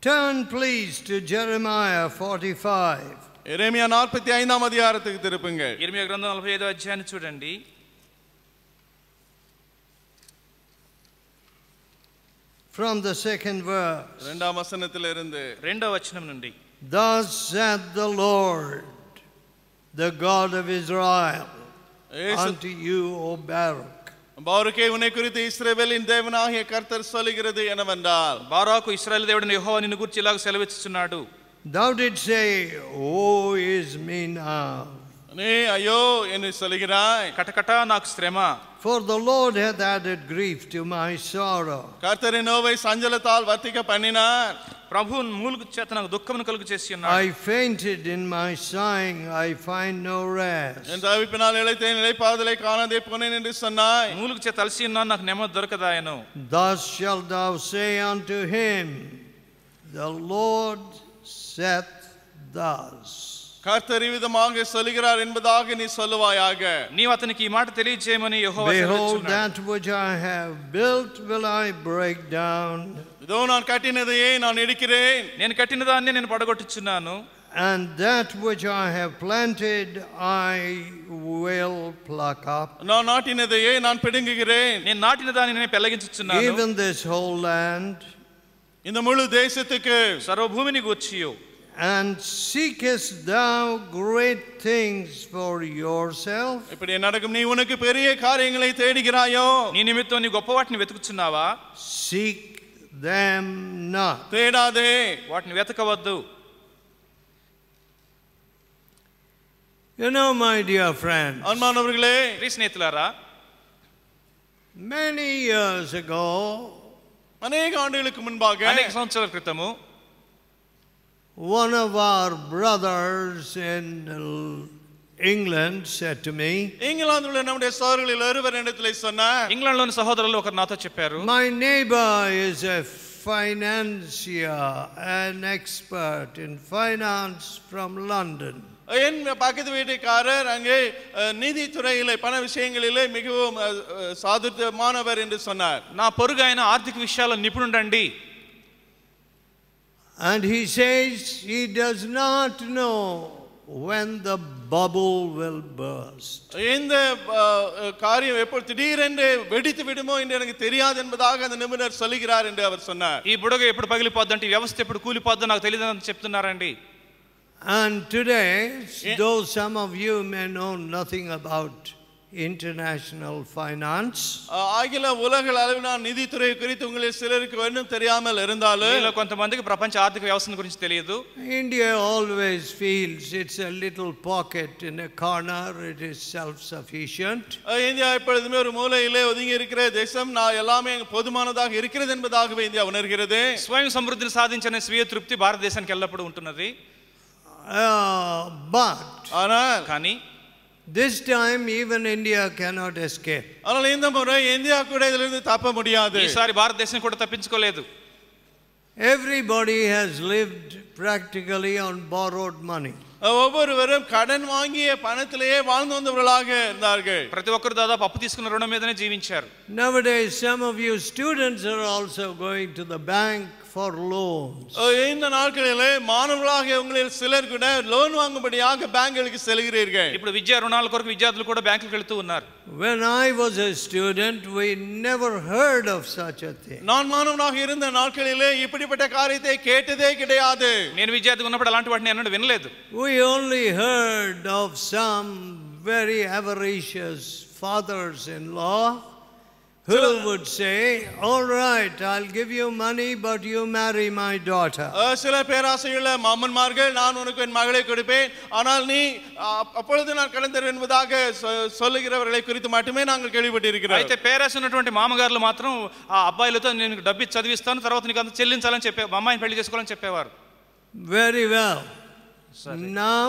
Turn please to Jeremiah 45. ఇరేమియా నాற்பத்தி ஐந்தாம் அதிகாரத்துக்கு திருப்புங்கள் ఇర్మియా గ్రంథం 45వ అధ్యాయాన్ని చూడండి from the second verse రెండవ వచనத்திலிருந்து రెండవ వచనం నుండి thus said the lord the god of israel unto you o baruch பாருக்கே உன்னை குறித்து இஸ்ரேவேலின் தேவனாகிய கர்த்தர் சொல்லுகிறது என்னவென்றால் பாராக்கு இஸ்ரேல் தேவன் யெகோவா నిన్ను గురించి ఇలాగ సెలవిస్తున్నాడు Thou did say, Oh is me now. நீ ஐயோ என்று சொல்கிறாய் கட்டகட்டா நாக்கு ஸ்திரம For the Lord hath added grief to my sorrow. கர்த்தரின் நோவை சஞ்சலத்தால் வர்த்திக்க பண்ணினார் ప్రభు మూలుగు చేత నాకు దుఃఖమును కలుగు చేసి ఉన్నాడు I fainted in my sighing I find no rest నేను తవిపినాలు ఎలైతే నిలైపాదలై కానదే పోనే నిండిస్తున్నాయి మూలుగు చేత అలసి ఉన్నాను నాకు నెమ్మది దొరకదాయను thus shalt thou say unto him the lord saith thus Behold, that which I have built will I break down. And that which I have planted, I will pluck up. Even this whole land. in இந்த முழு தேசத்துக்கு சர்வபூமினி கொச்சியோ and seekest thou great things for yourself? ఇప్పుడు ఏనడగం నీ ఉనికి పెరియ కార్యங்களை தேடுகிறாயோ నీ నిమిత్తం నీ గొప్ప వాటిని వెతుకుచున్నావా seek them not తేడాదే వాటిని వెతకవద్దు You know, my dear friends, అన్మానవులే ప్రియ స్నేహితులారా many years ago అనేక ఆండేలకు ముంబాగా అనేక సంవత్సరాల క్రితము one of our brothers in England said to me ఇంగ్లాండ్లో நம்முடைய சகோதரர்கள் ஒருவர் என்னிடத்தில் சொன்னார் ఇంగ్లాండ్లో సహోదరులు ఒకరు నాతో చెప్పారు my neighbor is a financier an expert in finance from london என் பக்கத்து வீட்டுக்காரர் அங்கே நிதித்துறையில் பண விஷயங்களிலே மிகவும் சாதுரியமானவர் என்று சொன்னார் நான் பொருகாயின ஆர்த்திக விஷயால நிபுணుడండి And he says he does not know when the bubble will burst. இந்த காரியம் எப்பொழுது திடீரென்று வெடித்து விடுமோ என்று எனக்கு தெரியாது என்பதாக அந்த நிபுணர் சொல்லுகிறார் என்று அவர் சொன்னார் ఈ బుడగ ఎప్పుడు పగిలిపోద్దంటే వ్యవస్థ ఎప్పుడు కూలిపోద్దో నాకు తెలియదు అని చెప్తున్నారండి And today, though some of you may know nothing about international finance ஆகில ఉలగ అలవిన నిధి తురే గురించి ఉంగలే సిలరికి వెన్ను తెలియామల్ ఇరుందాలు ఇలా కొంతమందికి ప్రపంచ ఆర్థిక వ్యవస్థను గురించి తెలియదు India always feels it's a little pocket in a corner it is self sufficient India எப்பொழுதுமே ஒரு மூலையிலே ஒதுங்கி இருக்கிற தேசம் நான் எல்லாமே பொதுமானதாக இருக்கிறது என்பதாகவே இந்தியா உணர்கிறது ஸ்வயம் சமிருத்திని సాధించిన స్వీయ తృప్తి భారతదేశానికి ఎల్లప్పుడూ ఉంటున్నది బట్ ஆனால் కానీ This time even India cannot escape. Everybody has lived practically on borrowed money. ஒவ்வொருவரும் கடன் வாங்கிய பணத்திலேயே வாழ்ந்து வந்தவர்களாக இருந்தார்கள் ప్రతి ఒక్కరు దాదాపు అప్పు తీసుకున్న రుణం మీదనే జీవించారు nowadays some of you students are also going to the bank forlorn. இந்த நாட்களிலே మానవులాగే ఉంగళ సిలర్ కూడా లోన్ వాంగుబడియాగ బ్యాంకులకు సెలుగురీర్గల్ ఇప్పుడు విద్యా రుణాల కొరకు విద్యార్థులు కూడా బ్యాంకులకు వెళ్తూ ఉన్నారు when i was a student we never heard of such a thing நான் మానవులాగ இருந்த நாட்களிலே இப்படிப்பட்ட காரியத்தை கேட்டதே கிடையாது నేను విద్యార్థి ఉన్నప్పుడు అలాంటి వాటిని ఎన్నడూ వినలేదు we only heard of some very avaricious fathers in law Who would say, all right, I'll give you money, but you marry my daughter? Uh, Very well. மாமன்மார்கள் Now,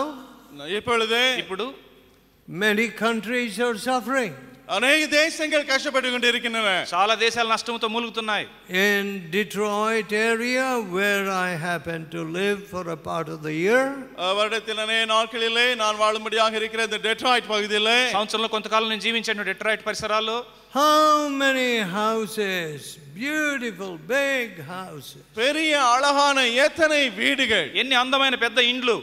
many countries are suffering అనేక దేశాలు కష్టపడి ఉండిరికినవే చాలా దేశాలు నష్టంతో మూలుగుతున్నాయి in Detroit area where I happen to live for a part of the year வருடத்திலே நாட்களிலே நான் வாழும்படியாக இருக்கிற இந்த டெட்ராய்ட் பகுதியிலே సంవత్సరంలో కొంతకాలం నేను జీవించాను డెట్రాయిట్ పరిసరాల్లో how many houses beautiful big house பெரிய అలహాన எத்தனை வீடுகள் ఎన్ని అందమైన పెద్ద ఇండ్లు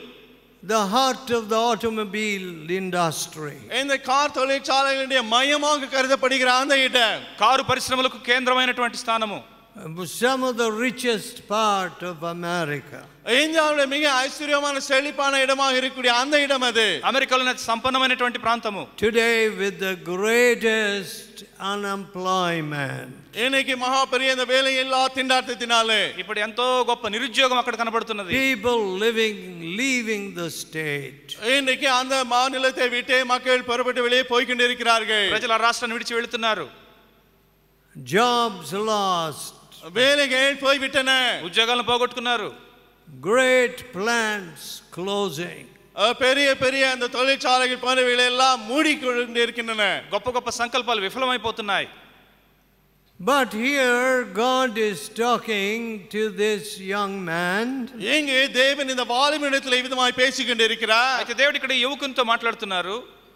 the heart of the automobile industry இந்த கார் தொழிற்சாலைகளுடைய மையமாக கருதப்படுகிற அந்த இடம் car parisramalaku కేంద్రమైనటువంటి స్థానము some of the richest part of America. இந்தியாவுடைய மிக ஐஸ்வர்யமான செழிப்பான இடமாக இருக்கக்கூடிய அந்த இடம் அது அமெரிக்காவில் twenty ప్రాంతము today with the greatest unemployment இன்னைக்கு மகா பெரிய இந்த வேலை இல்லா திண்டாட்டத்தினாலே இப்படி ఎంతో గొప్ప నిరుద్యోగం అక్కడ కనబడుతున్నది people living leaving the state இன்னைக்கு அந்த மாநிலத்தை விட்டு மக்கள் புறப்பட்டு வெளியே போய் கொண்டிருக்கிறார்கள் ప్రజలు jobs lost Great plans closing. பெரிய பெரிய அந்த தொழிற்சாலைகள் போனவைகள் எல்லாம் மூடிக்கொண்டு இருக்கின்றன గొప్ప గొప్ప సంకల్పాలు విఫలమైపోతున్నాయి But here God is talking to this young man. இங்கே தேவன் இந்த வாலிபனிடத்தில் விதமாய் பேசிக்கொண்டு இருக்கிறார். అయితే దేవుడు ఇక్కడ యువకునితో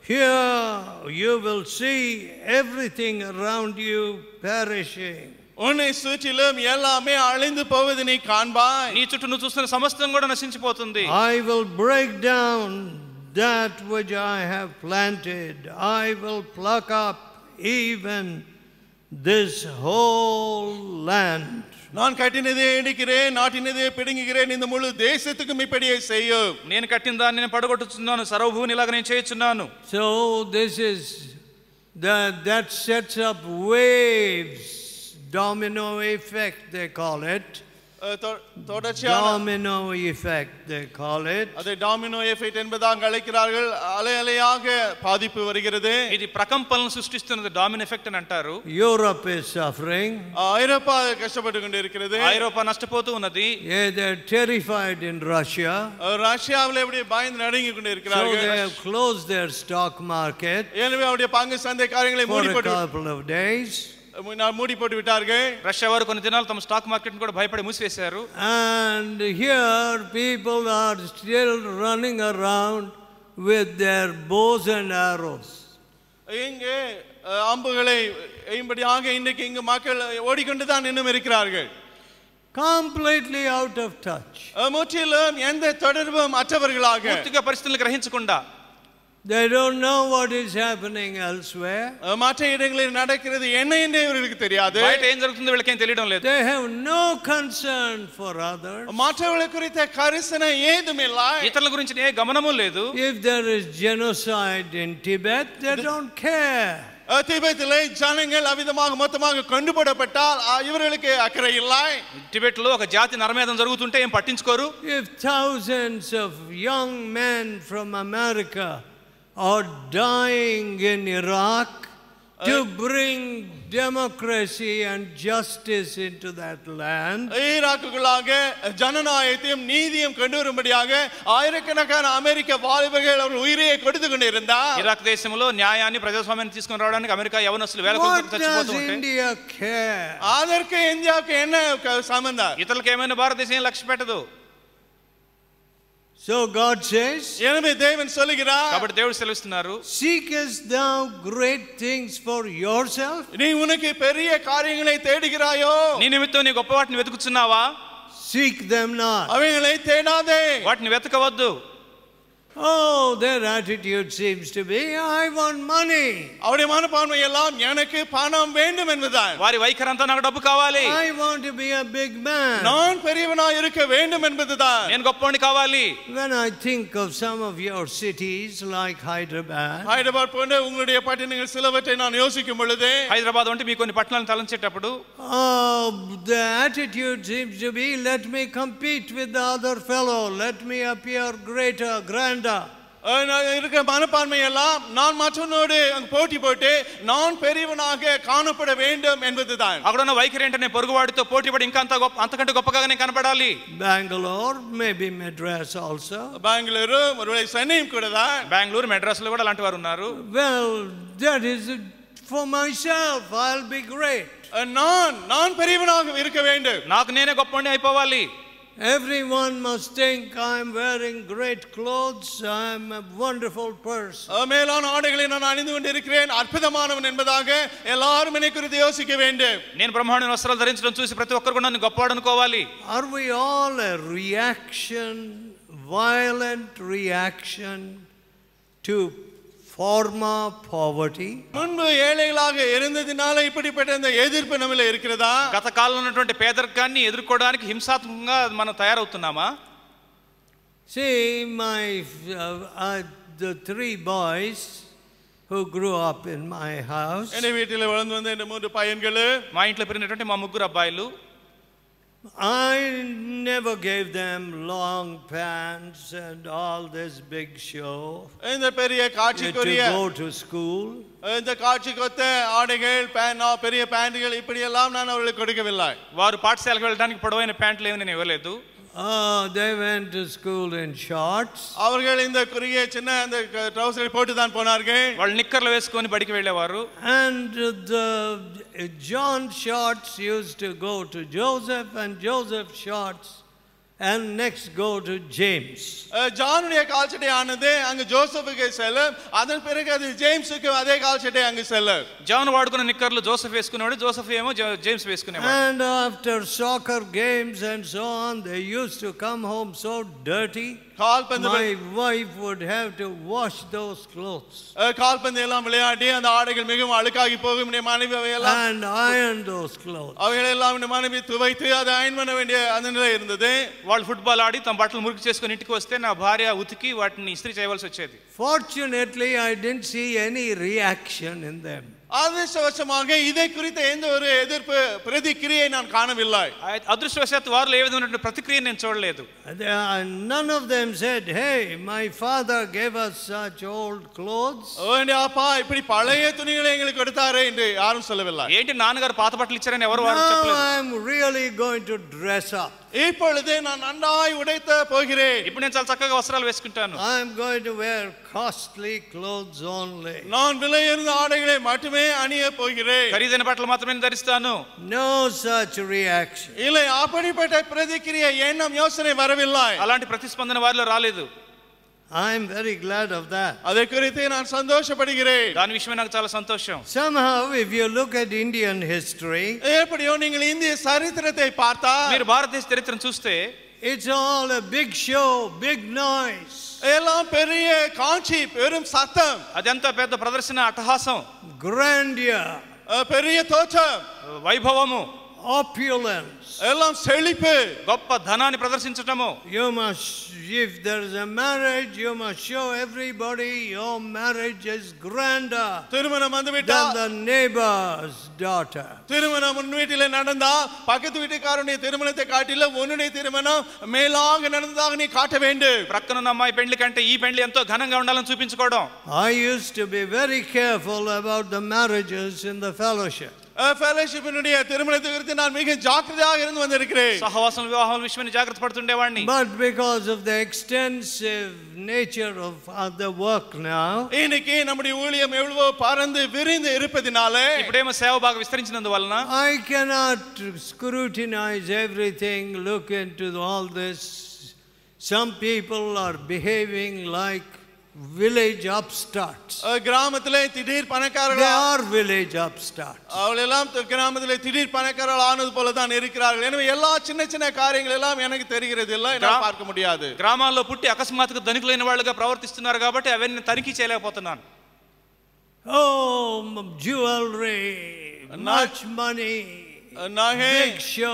Here you will see everything around you perishing. ఉన్నీ సూచిలో எல்லாமே அழிந்து போவது నీ కాన్బా నీ చుట్టూ నువ్వు చూస్తున్న సమస్తం కూడా నశించిపోతుంది I will break down that which I have planted I will pluck up even this this whole land நான் రే నాటినదే நாட்டினதே பிடுங்குகிறேன் ముళ్ళు முழு మీ இப்படியே செய்யும் నేను కట్టిన దాన్ని నేను పడగొట్టుచున్నాను సర్వభూమిని ఇలాగ నేను చేయుచున్నాను so this is that sets up waves Domino effect, they call it. தொடர்ச்சியான டாமினோ எஃபெக்ட் தே கால் இட் அதை டாமினோ எஃபெக்ட் என்பதாக அழைக்கிறார்கள் அலை அலையாக பாதிப்பு வருகிறது ఇది ప్రకంపనను సృష్టిస్తున్నది డామినో ఎఫెక్ట్ అని అంటారు యూరప్ ఇస్ సఫరింగ్ ఐరోపా కష్టపడి கொண்டிருக்கிறது ஐரோப்பா நஷ்டపోతూ ఉన్నది ఏ దే టెరిఫైడ్ ఇన్ రష్యా ரஷ்யாவில் எப்படி பயந்து நடுங்கி கொண்டிருக்கிறார்கள் so they have closed their stock market எனவே அவருடைய பங்கு சந்தை காரியங்களை மூடிப்பட்டு couple of days போட்டு விட்டார்கள் ரஷ்யா రష్యా கொஞ்ச நாள் தம் ஸ்டாக் மார்க்கெட் கூட కూడా భయపడి మూసివేశారు and here people are still running around with their bows and arrows இங்கே அம்புகளை ஆக இன்னைக்கு இங்கு மக்கள் ஓடிக்கொண்டு தான் இன்னும் இருக்கிறார்கள் కంప్లీట్లీ అవుట్ ఆఫ్ టచ్ ముట్టిలో ఎంత తొడర్వం అట్టవర్గలాగా పూర్తిగా கிரகிச்சு கொண்டா They don't know what is happening elsewhere. They have no concern for others. If there is genocide in Tibet, they don't care. திபெத்திலே ஜனங்கள் அவிதமாக மொத்தமாக கண்டுபடப்பட்டால் இவர்களுக்கு அக்கறை இல்லை டிபெட் லோ ஒரு ஜாதி நரமேதம் జరుగుతుంటే ఏం పట్టించుకోరు if thousands of young men from america are dying in Iraq to uh, bring democracy and justice into that land. Uh, Iraq What does India care? India care? So God says ఎనిమిది దేవుని సొలిగిరా కాబట్టి దేవుడు సెలవిస్తున్నారు seekest thou great things for yourself నీ ఉనికి పెరియ కార్యங்களை தேடுகிறாயோ నీ నిమిత్తం నీ గొప్ప వాటిని వెతుకుతున్నావా సీక్ దెమ్ నాట్ అవింగళై తేడాదే వాటిని వెతకవద్దు Oh, their attitude seems to be, I want money. அவருடைய மனப்பான்மை எல்லாம் எனக்கு பணம் வேண்டும் என்பதுதான் వారి వైఖరంతా నాకు డబ్బు కావాలి I want to be a big man. நான் பெரியவனாய் இருக்க வேண்டும் என்பதுதான் నేను గొప్పవాడిని కావాలి. When I think of some of your cities like Hyderabad. Hyderabad పోండే உங்களுடைய பட்டணங்கள் சிலவற்றை நான் யோசிக்கும் பொழுது హైదరాబాద్ వంటి మీ కొన్ని పట్టణాలను తలంచేటప్పుడు Oh, the attitude seems to be, let me compete with the other fellow. Let me appear greater, grander. இருந்தா இருக்க மனப்பான்மை நான் மற்றவனோடு அங்கே போட்டி போட்டு நான் பெரியவனாக காணப்பட வேண்டும் என்பது தான் அவடனா வைக்கிறேன் பொருகுவாடுத்த போட்டி படி இங்கே அந்த கொப் அந்த கண்டு மேபி மெட்ராஸ் ஆல்சோ பெங்களூரு ஒருவேளை சென்னையும் கூட தான் பெங்களூர் மெட்ராஸில் கூட அலாண்டு வருன்னாரு well that is for myself be great நான் நான் பெரியவனாக இருக்க வேண்டு நாக்கு நேரே கொப்பண்டே ஆகி போவாலி Everyone must think I am wearing great clothes, I am a wonderful person. Are we all a reaction, violent reaction to former poverty. Munbu yele lage erende dinala ipadi petan da yedir pe namile erikreda. Katha kalan atunte pedar kani yedir kodan ki himsaat munga mana tayar utnama. See my uh, uh, the three boys who grew up in my house. Ene vitile varandu ande ne mundu payengale. Mind le perin atunte mamukura bailu. I never gave them long pants and all this big show. இந்த பெரிய to go to school. இந்த காட்சிக்கொத்த ஆடைகள் pan பெரிய பேண்ட்கள் இப்படி எல்லாம் நான் அவர்களுக்கு கொடுக்கவில்லை వారు పాఠశాలకు వెళ్ళడానికి పొడవైన ప్యాంట్లు ఏమీ నేను ఇవ్వలేదు uh, they went to school in shorts. அவர்கள் இந்த குறுகிய சின்ன அந்த ட்ரவுசரை போட்டு தான் போனார்கள் వాళ్ళు నిక్కర్లు వేసుకొని బడికి వెళ్ళేవారు And the John shorts used to go to Joseph and Joseph shorts and next go to James. ஜானுடைய கால்சட்டை ஆனது அங்க ஜோசப்புக்கு செல்லும் அதன் பிறகு அது ஜேம்ஸ்க்கு அதே கால்சட்டை அங்க செல்லும் జాన్ వాడుకున్న నిక్కర్లు జోసెఫ్ వేసుకునేవాడు జోసెఫ్ ఏమో జేమ్స్ వేసుకునేవాడు and after soccer games and so on they used to come home so dirty கால்பந்து wife would have to wash those clothes கால்பந்து எல்லாம் விளையாடி அந்த ஆடைகள் மிகவும் அழுக்காகி போகும் என் மனைவி அவையெல்லாம் and iron those clothes அவைகள் எல்லாம் என் மனைவி துவைத்து அதை ஐன் பண்ண வேண்டிய அந்த நிலை இருந்தது వాళ్ళు ফুটবল ஆடி தம் బట్టలు మురికి చేసుకొని ఇంటికి వస్తే నా భార్య ఉతికి వాటిని ఇస్త్రీ చేయవలసి వచ్చేది fortunately i didn't see any reaction in them அதிர்ஷ்டவசமாக இதை குறித்த எந்த ஒரு எதிர்ப்பு பிரதிக்கிரியை நான் காணவில்லை அதிர்ஷ்டவசத்து வாரில் ஏதோ பிரதிக்கிரியை நான் சொல்லலேது uh, none of them said hey my father gave us such old clothes அப்பா இப்படி பழைய துணிகளை எங்களுக்கு கொடுத்தாரே என்று யாரும் சொல்லவில்லை ஏంటి நானுகார் பாத்த பட்டல் இச்சறேன் எவர் வாரம் சொல்லல i am really going to dress up ఇప్పుడే నా నన్నాయి உடைத்த போகிறேன் ఇప్పుడు నేను చాలా చక్కగా వస్త్రాలు వేసుకుంటాను I am going to wear costly clothes only నాన్ விலையுயர்ந்த ఆడగలే మాటమే அணிய పోగిరే ఖరీదైన బట్టలు మాత్రమే ధరిస్తాను నో సచ్ రియాక్షన్ இல்லை அப்படிப்பட்ட ప్రతిక్రియ எண்ணம் యోసనే வரவில்லை అలాంటి ప్రతిస్పందన వారిలో రాలేదు I am very glad of that అదే కొరితే నేను సంతోషపడిగిరే దాని విషయమే నాకు చాలా సంతోషం somehow if you look at indian history ఎప్పుడో நீங்கள் இந்திய சரித்திரத்தை பார்த்தா మీరు భారతదేశ చరిత్రను చూస్తే it's all a big show big noise ఎలాం పెరియ కాంచి పెరుం సత్తం అదంతా పెద్ద ప్రదర్శన అటహాసం గ్రాండియర్ పెరియ తోచం వైభవము opulence. ఎలాం సెళిపే గొప్ప ధనాన్ని ప్రదర్శించటము You must, if there is a marriage, you must show everybody your marriage is grander than the neighbor's daughter. திருமணம் உன் வீட்டிலே நடந்தா பக்கத்து வீட்டுக்காரனுடைய திருமணத்தை காட்டிலும் உன்னுடைய திருமணம் மேலாக நடந்ததாக நீ காட்ட வேண்டும் ప్రక్కనున్న అమ్మాయి పెండ్లి కంటే ఈ పెండ్లి ఎంతో ఘనంగా ఉండాలని I used to be very careful about the marriages in the fellowship. ఫెలోషిప్నుడి తిరుమలతి గురించి నేను మిగ జాగ్రత్తగా ఇருந்து వందిరిக்கிறேன் సహవాసం వివాహం విషయమని జాగ్రత్త పడుతుండేవాడిని but because of the extensive nature of the work now ఇనికి நம்முடைய ஊழியம் எவ்வளவு பரந்து விரிந்து இருப்பதினாலே இப்படியே சேவ பாக விஸ்தரிச்சினதுவలన I cannot scrutinise everything look into all this some people are behaving like village upstarts கிராமத்திலே திடீர் பணக்காரர்கள் they are village upstarts அவள் எல்லாம் கிராமத்திலே திடீர் பணக்காரர்கள் ஆனது போல தான் இருக்கிறார்கள் எனவே எல்லா சின்ன சின்ன காரியங்கள் எல்லாம் எனக்கு தெரிகிறது இல்லை நான் பார்க்க முடியாது గ్రామాల్లో పుట్టి అకస్మాత్తుగా ధనికులైన వాళ్ళుగా ప్రవర్తిస్తున్నారు కాబట్టి అవన్నీ తనిఖీ చేయలేకపోతున్నాను ఓ జ్యువెలరీ మచ్ మనీ నగే షో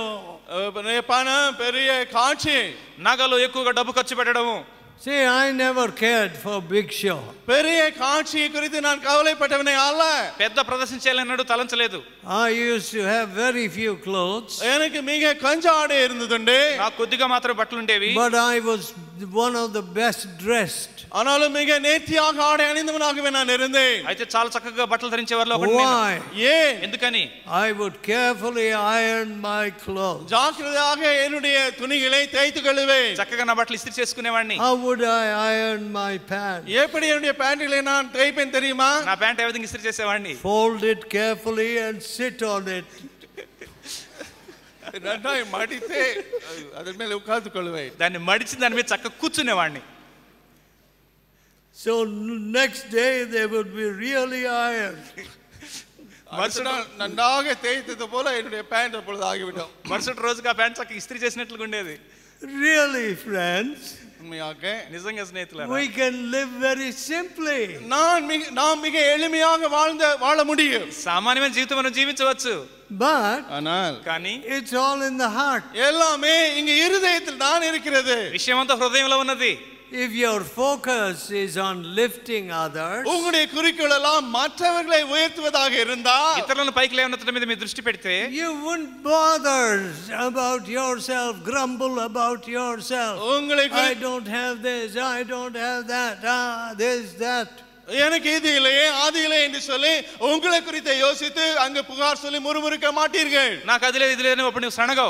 పణం పెరిగే కాచి నగలు ఎక్కువగా డబ్బు ఖర్చు పెట్టడము See, I never cared for big show. பெரிய காட்சியை குறித்து நான் கவலைப்பட்டவனே அல்ல పెద్ద ప్రదర్శన చేయాలన్నాడు తలంచలేదు I used to have very few clothes. எனக்கு மிக கொஞ்ச ஆடை இருந்ததுண்டு నాకు కొద్దిగా మాత్రమే బట్టలు ఉండేవి But I was one of the best dressed. ఆనాலும் மிக நேர்த்தியாக ஆடை அணிந்தவனாகவே நான் இருந்தேன் అయితే చాలా చక్కగా బట్టలు ధరించే వారిలో ఒకడు Why? ஏ ఎందుకని I would carefully iron my clothes. ஜாக்கிரதையாக என்னுடைய துணிகளை தேய்த்து கொள்வேன் చక్కగా నా బట్టలు ఇస్త్రీ చేసుకునేవాడిని How would I iron my pants? எப்படி என்னுடைய பேண்ட்களை நான் தேய்ப்பேன் தெரியுமா నా ప్యాంట్ ఏ విధంగా ఇస్త్రీ చేసేవాడిని Fold it carefully and sit on it. நன்றாய் மடித்து அதன் மேலே உட்கார்ந்து கொள்வேன் దాన్ని మడిచి దాని మీద చక్కగా కూర్చునేవాడిని So next day they would be really ironed. அடுத்த நாள் தேய்த்தது போல என்னுடைய பேண்ட் அப்பொழுது ஆகிவிட்டோம் మరుసటి రోజుగా ఆ ప్యాంట్ చక్కగా ఇస్త్రీ ఉండేది Really, friends, உண்மையாக நிஜங்க స్నేహితులారా we can live very simply நான் மிக நாம் மிக எளிமையாக வாழ்ந்த வாழ முடியும் சாமானியமா జీవితం ஜீவிச்சு வச்சு but ஆனால் కానీ it's all in the heart எல்லாமே இங்க இருதயத்தில் தான் இருக்கிறது విషయమంతా హృదయంలో ఉన్నది If your focus is on lifting others, ఉంగుడే குறிக்கோளெல்லாம் மற்றவர்களை உயர்த்துவதாக இருந்தால் ఇతరులను పైకి లేవనెత్తడం మీద మీ దృష్టి పెడితే you wouldn't bother about yourself, grumble about yourself. உங்களை I don't have this, I don't have that, ah, this, that. எனக்கு இது இல்லையே அது இல்லை என்று சொல்லி உங்களை குறித்த யோசித்து அங்கு புகார் சொல்லி முறுமுறுக்க மாட்டீர்கள் நான் கதில இதுல என்ன లేదు சனகோ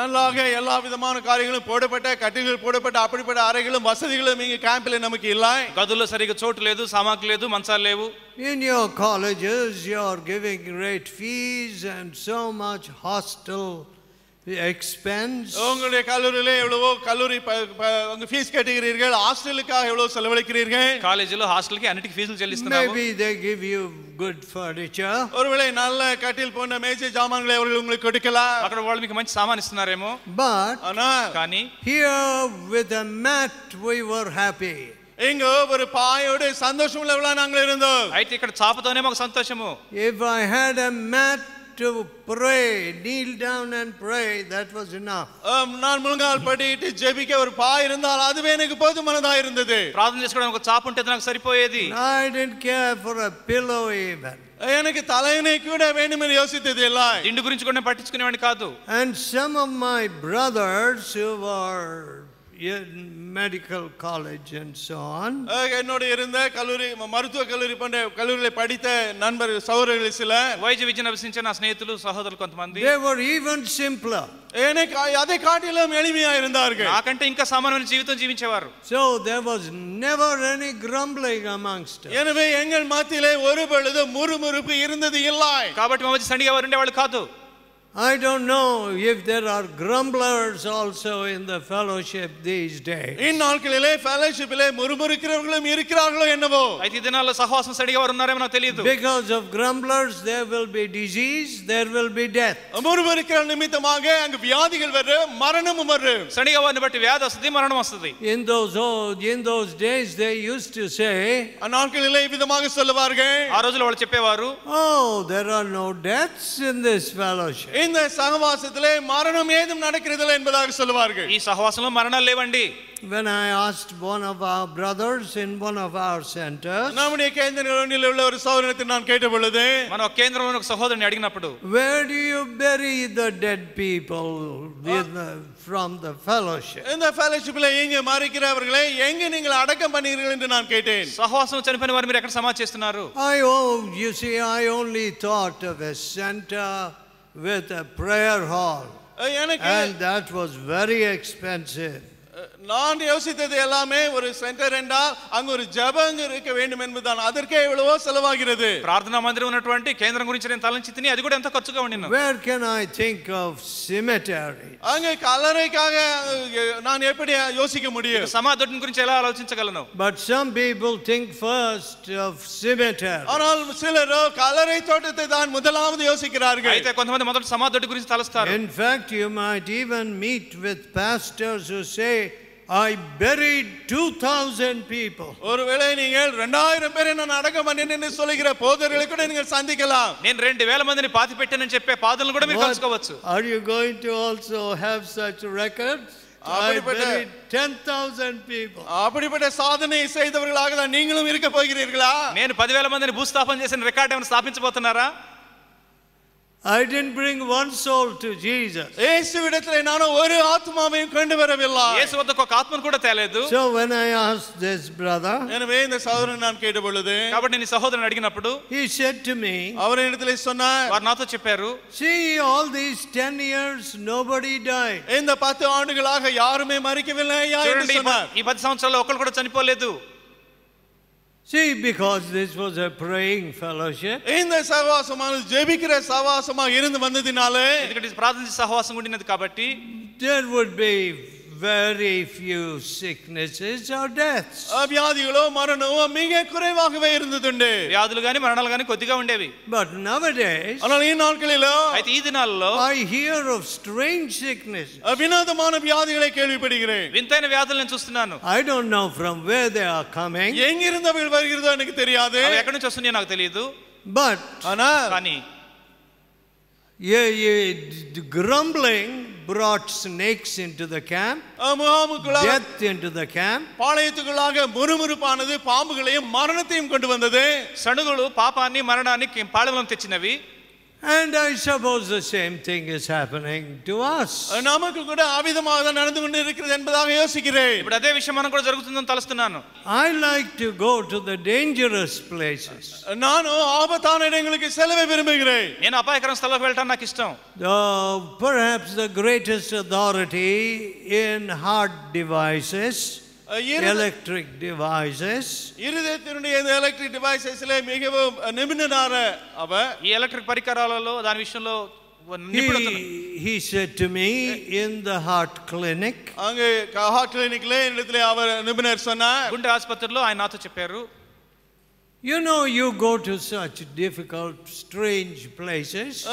நல்லாக எல்லா விதமான காரியங்களும் போடப்பட்ட கட்டில்கள் போடப்பட்ட அப்படிப்பட்ட அறைகளும் வசதிகளும் இங்க கேம்ப்ல நமக்கு இல்ல கதுல சரிக்கு சோட்டு லேது சாமாக்கு லேது மன்சார் லேவு in your colleges you are giving rate fees and so much hostel expense உங்களுடைய கல்லூரியில எவ்வளவோ கல்லூரி உங்க ஃபீஸ் கட்டுகிறீர்கள் ஹாஸ்டலுக்காக எவ்வளவு செலவழிக்கிறீர்கள் காலேஜ்ல ஹாஸ்டலுக்கு அன்னிக்கு ஃபீஸ் செலுத்துறாங்க maybe they give you good furniture ఒకవేళ నల్ల కటిల్ పోయిన మేజ సామాన్లు ఎవరు మీకు కొడుకలా అక్కడ వాళ్ళు మీకు మంచి సామాన్ ఇస్తున్నారేమో బట్ అనా కానీ here with a mat we were ஒரு பாயோட சந்தோஷம் உள்ளவளா நாங்கள் இருந்தோம் ஐட்டி இக்கட சாப்பத்தோனே மாக்கு சந்தோஷமோ if I had a mat to pray, kneel down and pray, that was enough. நான் முழங்கால் படிட்டு ஜெபிக்க ஒரு பாய் இருந்தால் அதுவே எனக்கு போதுமானதா இருந்தது ప్రార్థన చేసుకోవడానికి ఒక చాప ఉంటే నాకు సరిపోయేది I didn't care for a pillow even. எனக்கு தலையணை கூட வேண்டுமென யோசித்தது இல்லை దిండు గురించి కూడా నేను పట్టించుకునేవాడిని కాదు And some of my brothers who were medical college and so on என்னோட இருந்த கல்லூரி மருத்துவ కలూరి పండే కలూరిలో పడితే నన్బర్ సౌరలు సిల వైద్య విద్యను అభ్యసించిన నా స్నేహితులు సహోదరులు కొంతమంది దే వర్ ఈవెన్ సింప్లర్ అదే కాటిలం ఎళిమియా ఇరుందార్గల్ నాకంటే ఇంకా సామాన్యమైన జీవితం జీవించేవారు so there was never any grumbling amongst ఎనవే ఎంగల్ మాతిలే ఒరు పొழுது முறுமுறுப்பு இருந்தது இல்லை కాబట్టి మా మధ్య సండిగా వారు ఉండేవాళ్ళు కాదు I don't know if there are grumblers also in the fellowship these days. In fellowshipிலே முறுமுறுக்கிறவர்களும் இருக்கிறார்களோ என்னவோ అయితే దినాల్లో సహవాసం సరిగా వారు ఉన్నారేమో నాకు తెలియదు Because of grumblers there will be disease there will be death. முறுமுறுக்கிற నిమిత్తமாக அங்கு வியாதிகள் வரும் மரணமும் வரும் సరిగా వారిని బట్టి వ్యాధి వస్తుంది మరణం వస్తుంది In those old oh, in those days they used to say அந்நாட்களிலே விதமாக சொல்லுவார்கள் ఆ రోజుల్లో వాళ్ళు చెప్పేవారు Oh there are no deaths in this fellowship. இந்த சகவாசத்திலே மரணம் ஏதும் நடக்கிறதில்லை என்பதாக சொல்லுவார்கள் ఈ సహవాసంలో మరణాలు లేవండి When I asked one of our brothers in one of our centers, நம்முடைய கேந்திரங்களில் உள்ள ஒரு சகோதரத்தை நான் கேட்ட பொழுது మన ఒక కేంద్రంలో ఒక సహోదరుని అడిగినప్పుడు where do you bury the dead people with the- from the fellowship? இந்த fellowshipல இங்க மறிக்கிறவர்களை எங்க நீங்கள் அடக்கம் பண்ணீர்கள் என்று நான் கேட்டேன் సహవాసం చనిపోయిన వారు మీరు ఎక్కడ సమాధి చేస్తున్నారు I, oh, you see, I only thought of a center with a prayer hall. and that was very expensive. நான் யோசித்தது எல்லாமே ஒரு சென்டர் என்றால் அங்கு ஒரு ஜபம் இருக்க வேண்டும் என்பதுதான் அதற்கே எவ்வளவோ செலவாகிறது பிரார்த்தனா மந்திரம் உள்ளட்டுவண்டி கேந்திரம் குறித்து நான் தலைச்சித்தினி அது கூட எந்த கச்சுக்க வேண்டியது where can I think of cemetery அங்கே கலரைக்காக நான் எப்படி யோசிக்க முடியும் சமாதத்தின் குறித்து எல்லாம் ஆலோசிச்சுக்கலாம் but some people think first of cemetery ஆனால் சிலரோ கலரை தோட்டத்தை தான் முதலாவது யோசிக்கிறார்கள் அதை கொஞ்சமாக முதல் சமாதத்தின் குறித்து தலைச்சார் in fact you might even meet with pastors who say I buried 2000 people. ஒருவேளை நீங்கள் 2000 பேரை நான் அடக்கம் பண்ணினேன் என்று சொல்லுகிற போதர்களை கூட நீங்கள் சந்திக்கலாம் నేను 2000 మందిని పాతి పెట్టానని చెప్పే పాదులను కూడా మీరు కలుసుకోవచ్చు Are you going to also have such records? I buried ten thousand people. அப்படிப்பட்ட சாதனை செய்தவர்களாக தான் நீங்களும் இருக்க போகிறீர்களா నేను పదివేల మందిని భూస్థాపన చేసిన రికార్డ్ ఏమైనా స్థాపించబోతున్నారా I didn't bring one soul to Jesus. Yes, Yes, have the So when I asked this brother, I am But he said to me, See, all these ten years nobody died. See, because this was a praying fellowship. In the Savasaman, Jebikre Savasama, here in the Mandadinale, it is brothers Savasamudin at Kabati. There would be very few sicknesses or deaths వ్యాధిలో మరణము మిగ కుறைவாகவே இருந்ததுண்டு వ్యాధులు గాని మరణాలు గాని కొద్దిగా ఉండేవి but nowadays అలా ఈ నాట్களிలో అయితే ఈ దినాల్లో i hear of strange sickness అవినోదமான వ్యాధిகளை கேள்விப்படுகிறேன் వింతైన వ్యాధులను నేను చూస్తున్నాను i don't know from where they are coming எங்கிருந்து அவைகள் வருகிறதோ எனக்கு தெரியாது అవి ఎక్కడి నుంచి వస్తున్నాయో నాకు తెలియదు but అనా కానీ grumbling brought snakes into the camp முகாமுக்குள்ளாக death into the camp பாளையத்துக்குள்ளாக முறுமுறுப்பானது பாம்புகளையும் மரணத்தையும் கொண்டு வந்தது సణుగులు పాపాన్ని మరణాన్ని పాళములం తెచ్చినవి And I suppose the same thing is happening to us. I like to go to the dangerous places. ನಾನು Perhaps the greatest authority in heart devices electric devices. இருதயத்தினுடைய he said to me in the heart clinic அங்க heart you know, you go to such difficult, strange places.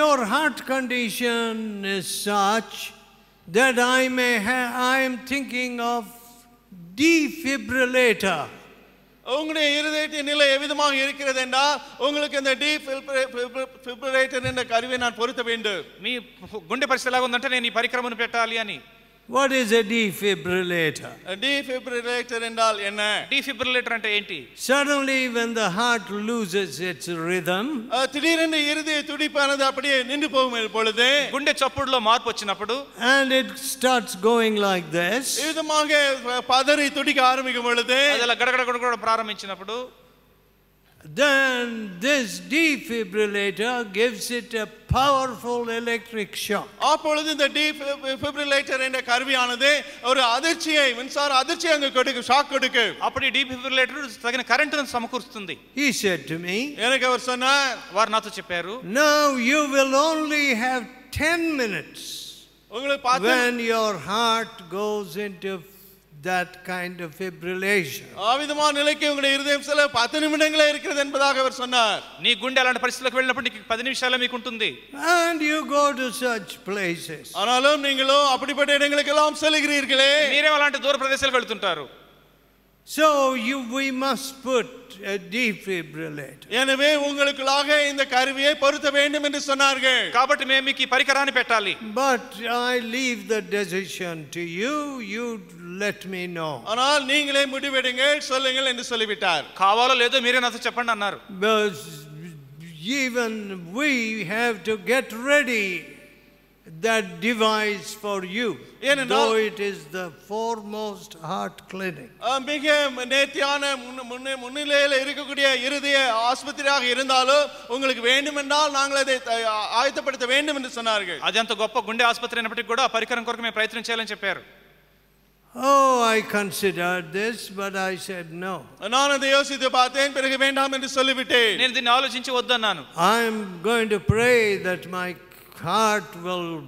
Your heart condition is such that I, may I am thinking of defibrillator. உங்களுடைய இருதயத்தின் நிலை எவ்விதமாக இருக்கிறது என்றால் உங்களுக்கு இந்த tea பிப்ரேட்டர் என்ற கருவியை நான் பொருத்த வேண்டும் நீ குண்டு பரிசலாக வந்துட்டு நீ பரிக்கிரமன்னு பெற்றாலியா நீ what is a defibrillator? A defibrillator in dal. you Defibrillator and anti. Suddenly, when the heart loses its rhythm, a thiririn de yeride thudi panada apdiye nindu poomel polde. Gunde chappudlo mar pochina padu. And it starts going like this. Idu mage padari thudi kaarumi kumalde. Adala gada gada gada gada prarami chena padu then this defibrillator gives it a powerful electric shock. அப்பொழுது இந்த defibrillator என்ற கருவியானது ஒரு அதிர்ச்சியை மின்சார அதிர்ச்சியை அங்கு கொடுக்கு shock கொடுக்கு அப்படி defibrillator తగిన కరెంటును సమకూరుస్తుంది he said to me எனக்கு அவர் சொன்னார் వారు నాతో now you will only have 10 minutes when your heart goes into that kind of fibrillation. ஆ விதமான நிலைக்கு உங்களுடைய இருதயம் சில 10 நிமிடங்களே இருக்கிறது என்பதாக அவர் சொன்னார் నీ గుండె అలాంటి పరిస్థితులకు వెళ్ళినప్పుడు నీకు 10 నిమిషాలే మీకు ఉంటుంది And you go to such places. ஆனாலும் நீங்களோ அப்படிப்பட்ட இடங்களுக்கு எல்லாம் செல்கிறீர்களே మీరే అలాంటి దూర ప్రదేశాలకు వెళ్తుంటారు So you, we must put a defibrillator. எனவே உங்களுக்காக இந்த கருவியை பொருத்த வேண்டும் என்று சொன்னார்கள் కాబట్టి మేము ఈ పరికరాన్ని పెట్టాలి But I leave the decision to you. You let me know. ஆனால் நீங்களே முடிவெடுங்கள் சொல்லுங்கள் என்று சொல்லிவிட்டார் కావాలో లేదో మీరే నాతో చెప్పండి అన్నారు. Even we have to get ready that device for you. Though it is the foremost heart clinic. மிக நேர்த்தியான முன்னிலையில் இருக்கக்கூடிய இருதய ஆஸ்பத்திரியாக இருந்தாலும் உங்களுக்கு வேண்டுமென்றால் நாங்கள் அதை ஆயத்தப்படுத்த வேண்டும் என்று சொன்னார்கள் అది అంత గొప్ప గుండె ఆసుపత్రి అయినప్పటికీ కూడా పరికరం కొరకు మేము ప్రయత్నం చేయాలని చెప్పారు Oh, I considered this, but I said no. நான் அதை யோசித்து பார்த்தேன் பிறகு வேண்டாம் என்று சொல்லிவிட்டேன் నేను దీన్ని ఆలోచించి వద్దన్నాను I am going to pray that my heart will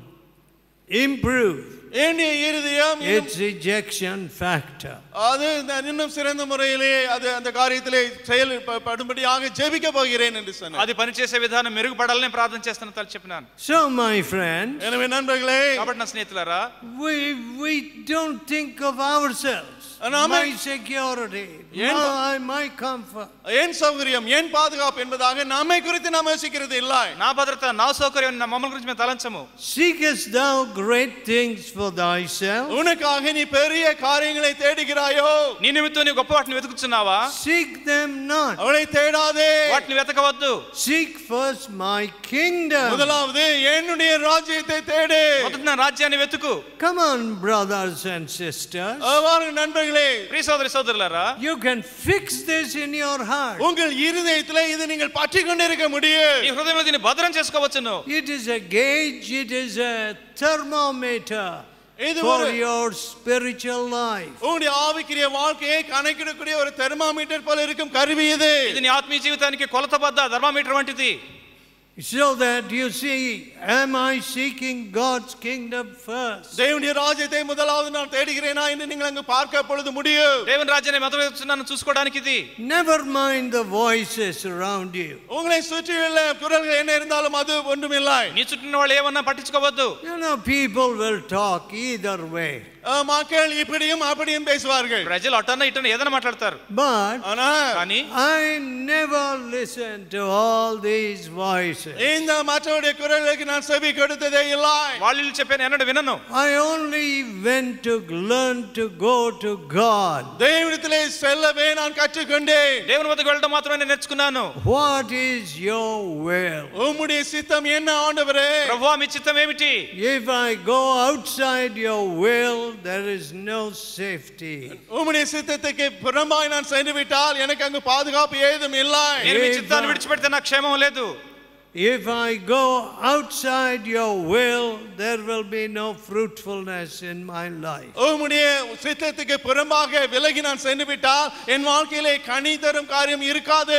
improve its rejection factor அது இன்னும் சிறந்த முறையிலே அது அந்த காரியத்திலே செயல் படும்படியாக ஜெபிக்க போகிறேன் என்று சொன்னார் అది పని చేసే విధానం మెరుగుపడాలని ప్రార్థన చేస్తున్న తల చెప్పినాను so my friends, எனவே நண்பர்களே కాబట్టి we we don't think of ourselves my security my my comfort ஏன் சௌகரியம் ஏன் பாதுகாப்பு என்பதாக நம்மை குறித்து நாம் யோசிக்கிறது இல்லை నా భద్రత నా సౌకర్యం నా మమ్మల్ని గురించి for thyself உனக்காக நீ பெரிய காரியங்களை தேடுகிறாயோ నీ నిమిత్తం నీ గొప్ప వాటిని వెతుకుతున్నావా seek them not அவளை தேடாதே వాటిని వెతకవద్దు seek first my kingdom முதலாவது என்னுடைய ராஜ்யத்தை தேடு మొదట నా రాజ్యాన్ని వెతుకు come on brothers and sisters வாருங்கள் நண்பர்களே பிரிய சகோதர சகோதரர்களாரா you can fix this in your heart உங்கள் இருதயத்திலே இது நீங்கள் பற்றிக்கொண்டிருக்க முடியும் ఈ హృదయం దీన్ని భద్రం చేసుకోవచ్చును it is a gauge it is a thermometer இது for your spiritual life உங்களுடைய ఆవిక్రియ வாழ்க்கையை కనెక్ట్ ஒரு థర్మామీటర్ పోల ఇరుకం కరివి ఇది ఇది నీ ఆత్మీయ జీవితానికి కొలతబద్ద థర్మామీటర్ వంటిది so that you see, am I seeking God's kingdom first? தேவனுடைய ராஜ்யத்தை முதலாவது நான் தேடுகிறேனா என்று நீங்கள் அங்கு பார்க்க பொழுது முடியும் தேவன் ராஜ்யனை மதவை நான் சூசுக்கொடானுக்கு இது never mind the voices around you உங்களை சுற்றி உள்ள குரல்கள் என்ன இருந்தாலும் அது ஒன்றும் இல்லை நீ சுற்றினவள் ஏவன்னா பட்டிச்சுக்கவது you know people will talk either way மக்கள் இப்படியும் அப்படியும் பேசுவார்கள் ప్రజలు అటన ఇటన ఏదైనా మాట్లాడతారు but ஆனா కానీ i never listened to all these voices இந்த மற்றவருடைய குரலுக்கு நான் செவி கொடுத்ததே இல்லை వాళ్ళు చెప్పాను ఎన్నడూ వినను i only went to learn to go to god தேவனிடத்திலே செல்லவே நான் கற்றுக்கொண்டேன் தேவன் వద్దకు వెళ్ళడం మాత్రమే నేను నేర్చుకున్నాను what is your will உம்முடைய சித்தம் என்ன ஆண்டவரே ప్రభువా మీ చిత్తం ఏమిటి if i go outside your will will, there is no safety. உம்முடைய சித்தத்துக்கு புறமாய் நான் சென்று விட்டால் எனக்கு அங்கு பாதுகாப்பு ஏதும் இல்லை నేను మీ చిత్తాన్ని విడిచిపెడితే నాకు క్షేమం లేదు If I go outside your will, there will be no fruitfulness in my life. உம்முடைய சித்தத்துக்கு புறமாக விலகி நான் சென்று விட்டால் என் வாழ்க்கையிலே கனி தரும் காரியம் இருக்காது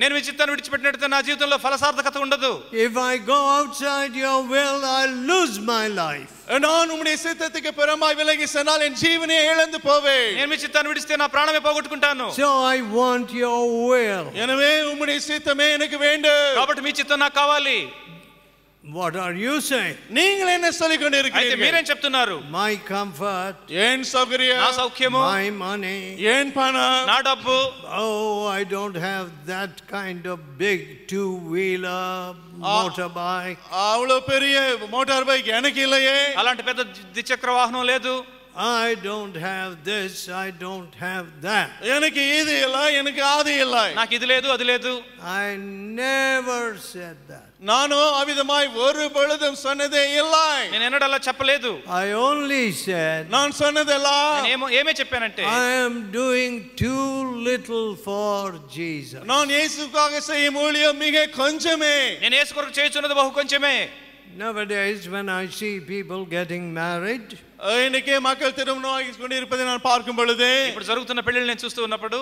నేను మీ చిత్తాన్ని విడిచిపెట్టినట్టు నా జీవితంలో ఫలసార్థకత ఉండదు if I go outside your will I lose my life நான் உம்முடைய சித்தத்துக்கு புறமாய் விலகி சென்றால் என் ஜீவனை இழந்து போவேன் నేను మీ చిత్తాన్ని విడిస్తే నా ప్రాణమే పోగొట్టుకుంటాను so I want your will எனவே உம்முடைய சித்தமே எனக்கு வேண்டும் కాబట్టి మీ చిత్తం నాకు కావాలి వాట్ ఆర్ యు సేయింగ్ நீங்கள் என்ன சொல்லிக் అయితే கொண்டிருக்கிறீர்கள் మీరేం చెప్తున్నారు మై కంఫర్ట్ ஏன் సౌకర్యం నా సౌఖ్యము మై మనీ ஏன் பணம் నా డబ్బు Oh, I don't have that kind of big two wheeler motorbike. அவ்வளவு பெரிய மோட்டார் பைக் எனக்கு இல்லையே అలాంటి పెద్ద ద్విచక్ర వాహనం లేదు I don't have this, I don't have that. I never said that. நானோ அவிதமாய் ஒரு பொழுதும் சொன்னதே இல்லை நீ என்னடல்ல చెప్పలేదు ஐ only said நான் சொன்னதெல்லாம் நான் ஏமே ஏமே చెప్పానంటే ஐ am doing too little for jesus நான் இயேசுக்காக செய்யும் ஊழியம் மிக கொஞ்சமே நான் இயேசு கொரக்கு nowadays when i see people getting married ఆయనకే మక్కలు తిరుమలాగించుకుని నేను పార్కం పడదే ఇప్పుడు జరుగుతున్న పెళ్ళిళ్ళు నేను చూస్తూ ఉన్నప్పుడు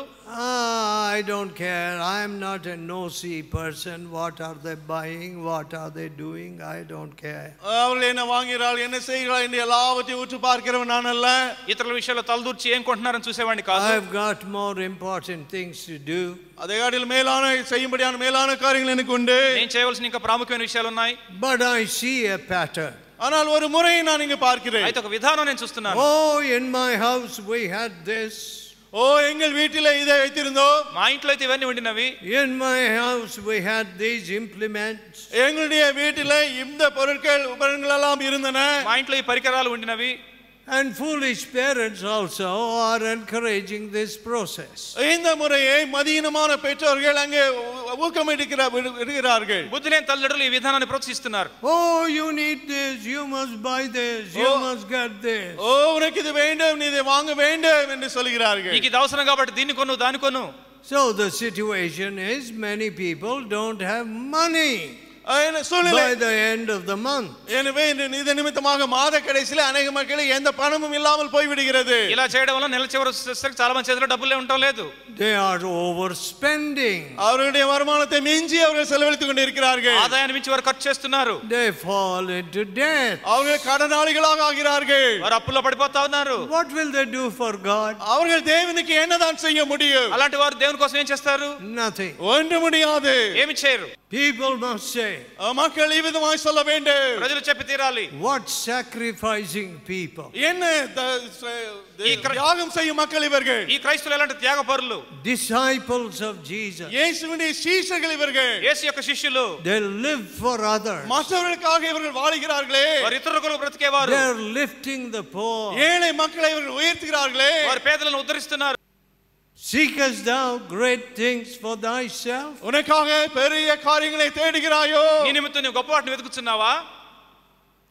I don't care I'm not a nosy person what are they buying what are they doing I don't care அவள் என்ன வாங்கிறாள் என்ன செய்கிறாள் என்று எல்லாவற்றையும் உற்று பார்க்கிறவன் நான் அல்ல ఇతరుల విషయాలు తలదూర్చి ఏం కొంటున్నారని చూసేవాడిని కాదు I have got more important things to do అదే కాదు మేలాన చేయుబడిన మేలాన కార్యాలు ఎనకుండే నేను చేయవలసిన ఇంకా ప్రాముఖ్యమైన విషయాలు ఉన్నాయి but I see a pattern ஆனால் ஒரு முறை நான் இங்க பார்க்கிறேன் ஐதோ விதானம் நான் చూస్తున్నాను oh in my house we had this ஓ எங்கள் வீட்ல இதை வைத்திருந்தோ மா இன்ட்ல இது இவన్నీ ఉండినవి in my house we had these implements எங்களுடைய வீட்ல இந்த பொருட்கள் உபகரணங்கள் எல்லாம் இருந்தன மா இன்ட்ல பரிகரால் ఉండినవి And foolish parents also are encouraging this process. இந்த முறையை மதியினமான பெற்றோர்கள் அங்கே ஊக்கமிடுகிறார்கள் బుద్ధిలేని తల్లిదండ్రులు ఈ విధానాన్ని ప్రోత్సహిస్తున్నారు oh you need this you must buy this you must get this oh உனக்கு இது வேண்டும் நீ இதை வாங்க வேண்டும் என்று சொல்கிறார்கள் నీకు ఇది అవసరం కాబట్టి దీన్ని కొను దాని So the situation is many people don't have money. By the end of the month. They are overspending. They fall into debt. What will they do for God? Nothing. People must say. மக்கள் இவ்விதமாய் சொல்ல வேண்டும் ప్రజలు చెప్పి తీరాలి what sacrificing people என்ன ఈ త్యాగం చేయ మక్కలు ఇవర్గల్ ఈ క్రైస్తవులు ఎలాంటి త్యాగపరులు డిసైపుల్స్ ఆఫ్ జీసస్ యేసువిని శిష్యులు ఇవర్గల్ యేసు యొక్క శిష్యులు దే లివ్ ఫర్ అదర్స్ மற்றவர்களுக்காக இவர்கள் வாழுகிறார்களே వారు ఇతరులకు బ్రతికేవారు they are lifting the poor ஏழை மக்களை இவர்கள் உயர்த்துகிறார்களே వారు పేదలను ఉద్ధరిస్తున్నారు Seekest thou great things for thyself?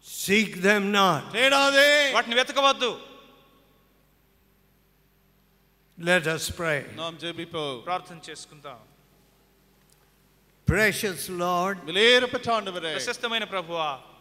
Seek them not. Let us pray. Precious Lord, Precious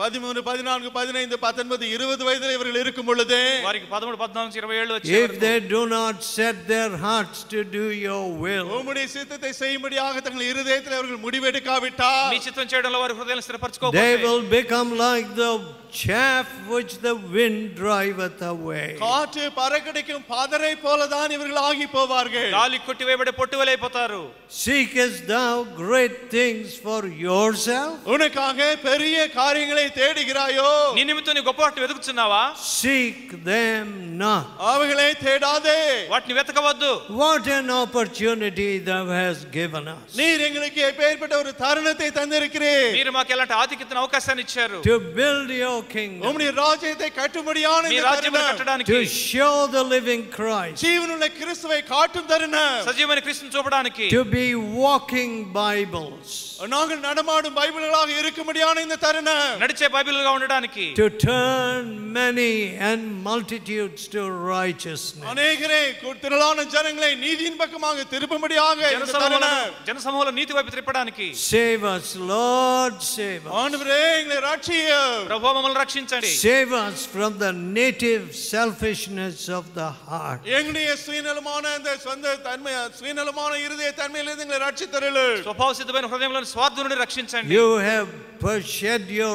பதிமூணு பதினான்கு பதினைந்து பத்தொன்பது இருபது வயதில் இவர்கள் இருக்கும் பொழுது இருபத்தி ஏழு set their hearts to do your will உம்முடைய சித்தத்தை செய்யும்படியாக தங்கள் இருதயத்தில் அவர்கள் முடிவெடுக்காவிட்டால் நீ சித்தம் இருதயத்தில் ஸ்திரப்படுத்துக்கோ they will become like the chaff which the wind பதரை போல இவர்கள் ஆகி போவார்கள் காலி குட்டி பொட்டு விலை போத்தாரு seekest thou great things for yourself உனக்காக பெரிய காரியங்களை தேடுகிறாயோ நீ వెతుకుతున్నావా seek them not అవిగలే తేడాదే వాటిని వెతకవద్దు what an opportunity thou has given us நீர் எங்களுக்கு எப்பேற்பட்ட ஒரு தருணத்தை தந்திருக்கிறீர் நீர் మాకు ఎలాంటి ఆధిక్యతను అవకాశాన్ని ఇచ్చారు to build your kingdom உம்முடைய ராஜ்யத்தை கட்டும்படியான మీ రాజ్యమును కట్టడానికి to show the living Christ జీవనుள்ள క్రీస్తువై కాటుం తరుణం సజీవమైన క్రీస్తును చూపడానికి to be walking bibles நாங்கள் நடமாடும் பைபிள்களாக இருக்கும்படியான இந்த தருணம் నడిచే బైబిల్గా ఉండడానికి to turn many and multitudes to righteousness அநேகரே திரளான ஜனங்களை நீதியின் பக்கமாக திருப்பும்படியாக ஜனசமூல ஜனசமூல நீதி వైపు త్రిప్పడానికి save us lord save us ஆண்டவரே எங்களை ரட்சியும் ప్రభువా మమ్మల్ని రక్షించండి save us from the native selfishness of the heart எங்களுடைய சுயநலமான அந்த சொந்த தன்மை சுயநலமான இருதய தன்மையிலிருந்து எங்களை ரட்சித்தருளும் స్వభావ సిద్ధమైన హృదయంలోని స్వార్థం నుండి రక్షించండి you have shed your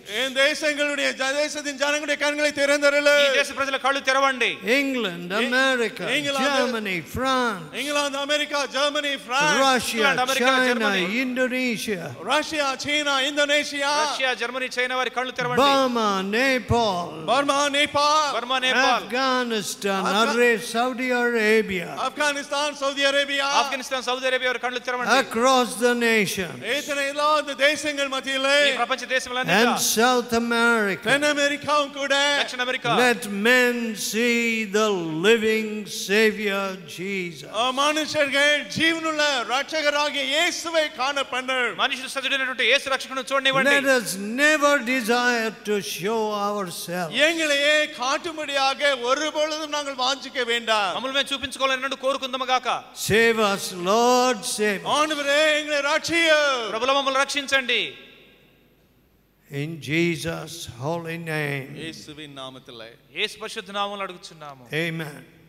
என் தேசங்களுடைய தேசத்தின் ஜனங்களுடைய கண்களை திறந்தருளு ఈ దేశ ప్రజల కళ్ళు తెరవండి England America Germany France England America Germany France Russia China Indonesia Russia China Indonesia Russia Germany China వారి కళ్ళు తెరవండి Burma Nepal Burma Nepal Burma Nepal Afghanistan అరే Saudi Arabia Afghanistan Saudi Arabia Afghanistan Saudi Arabia వారి కళ్ళు తెరవండి అక్రాస్ ద నేషన్ ఏతన ఇలా దేశங்கள் మధ్యలో ప్రపంచ దేశములన్నీ South America. En Amerika un kur Let men see the living Savior Jesus. O oh, manushargal jeevanulla rakshagaraga Yesuvai kaana pannal. Manushu sadudinaatte Yesu rakshakanu choodne vandi. Let us never desire to show ourselves. Engale e kaatumadiyaga oru poladum naangal vaanjike vendam. Nammal men choopinchukolan ennadu korukundama gaaka. Save us Lord save. Anvare engale rakshiyo. Prabhu nammal rakshinchandi. In Jesus' holy name. Amen.